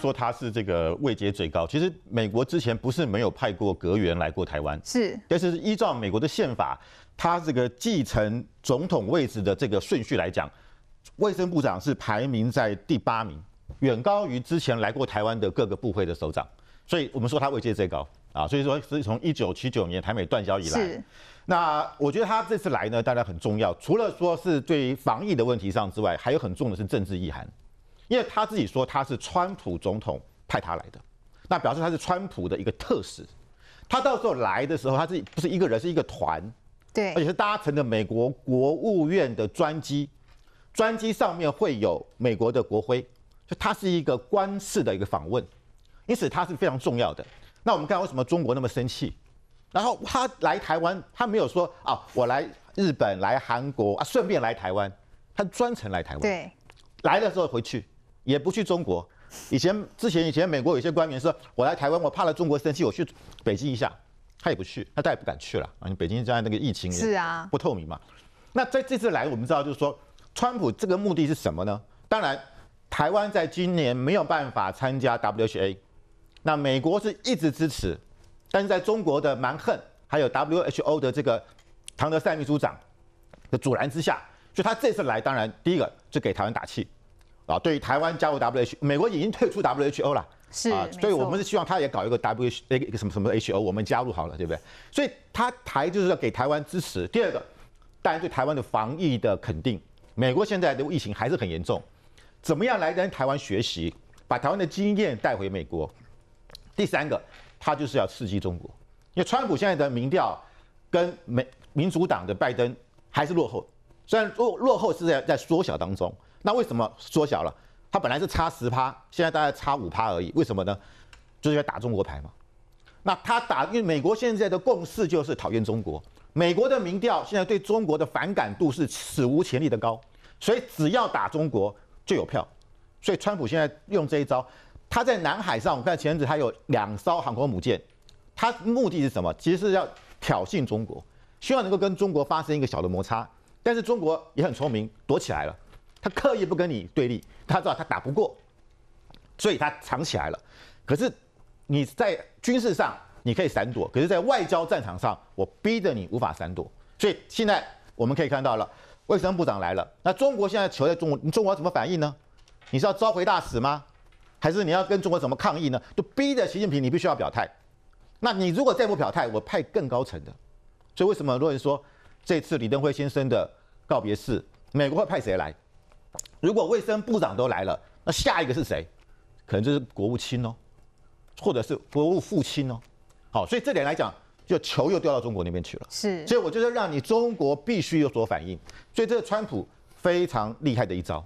说他是这个位阶最高。其实美国之前不是没有派过阁员来过台湾，是。但是依照美国的宪法，他这个继承总统位置的这个顺序来讲，卫生部长是排名在第八名，远高于之前来过台湾的各个部会的首长。所以我们说他位阶最高啊。所以说是从一九七九年台美断交以来，是。那我觉得他这次来呢，当然很重要。除了说是对防疫的问题上之外，还有很重的是政治意涵。因为他自己说他是川普总统派他来的，那表示他是川普的一个特使。他到时候来的时候，他自己不是一个人，是一个团？对，而且是搭乘的美国国务院的专机，专机上面会有美国的国徽，就他是一个官式的一个访问，因此他是非常重要的。那我们看为什么中国那么生气？然后他来台湾，他没有说啊，我来日本、来韩国啊，顺便来台湾，他专程来台湾。对，来的时候回去。也不去中国。以前、之前、以前，美国有些官员说：“我来台湾，我怕了中国生气，我去北京一下。”他也不去，他再也不敢去了啊！北京现在那个疫情是啊不透明嘛。那在这次来，我们知道就是说，川普这个目的是什么呢？当然，台湾在今年没有办法参加 W H A。那美国是一直支持，但是在中国的蛮横还有 W H O 的这个唐德赛秘书长的阻拦之下，所以他这次来，当然第一个就给台湾打气。啊，对于台湾加入 WHO，美国已经退出 WHO 了，是啊，所以我们是希望他也搞一个 WHO，一个什么什么 HO，我们加入好了，对不对？所以他台就是要给台湾支持。第二个，大然对台湾的防疫的肯定。美国现在的疫情还是很严重，怎么样来跟台湾学习，把台湾的经验带回美国？第三个，他就是要刺激中国，因为川普现在的民调跟美民主党的拜登还是落后，虽然落落后是在在缩小当中。那为什么缩小了？它本来是差十趴，现在大概差五趴而已。为什么呢？就是因为打中国牌嘛。那他打，因为美国现在的共识就是讨厌中国。美国的民调现在对中国的反感度是史无前例的高，所以只要打中国就有票。所以川普现在用这一招，他在南海上，我看前阵子他有两艘航空母舰，他目的是什么？其实是要挑衅中国，希望能够跟中国发生一个小的摩擦。但是中国也很聪明，躲起来了。他刻意不跟你对立，他知道他打不过，所以他藏起来了。可是你在军事上你可以闪躲，可是在外交战场上，我逼着你无法闪躲。所以现在我们可以看到了，卫生部长来了。那中国现在求在中国，你中国要怎么反应呢？你是要召回大使吗？还是你要跟中国怎么抗议呢？就逼着习近平，你必须要表态。那你如果再不表态，我派更高层的。所以为什么很多人说这次李登辉先生的告别式，美国会派谁来？如果卫生部长都来了，那下一个是谁？可能就是国务卿哦，或者是国务副卿哦。好，所以这点来讲，就球又掉到中国那边去了。是，所以我就是让你中国必须有所反应。所以这个川普非常厉害的一招。